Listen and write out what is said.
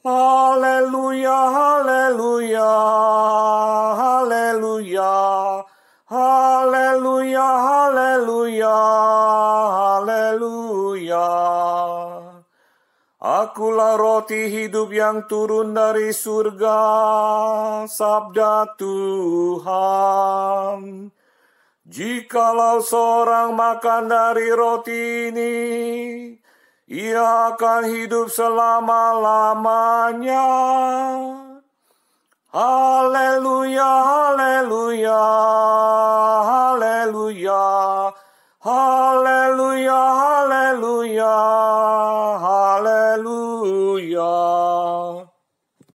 Haleluya, haleluya, haleluya, haleluya, haleluya, haleluya. Akulah roti hidup yang turun dari surga, sabda Tuhan. Jikalau seorang makan dari roti ini, ia akan hidup selama-lamanya. Haleluya, haleluya, haleluya, haleluya, haleluya, haleluya.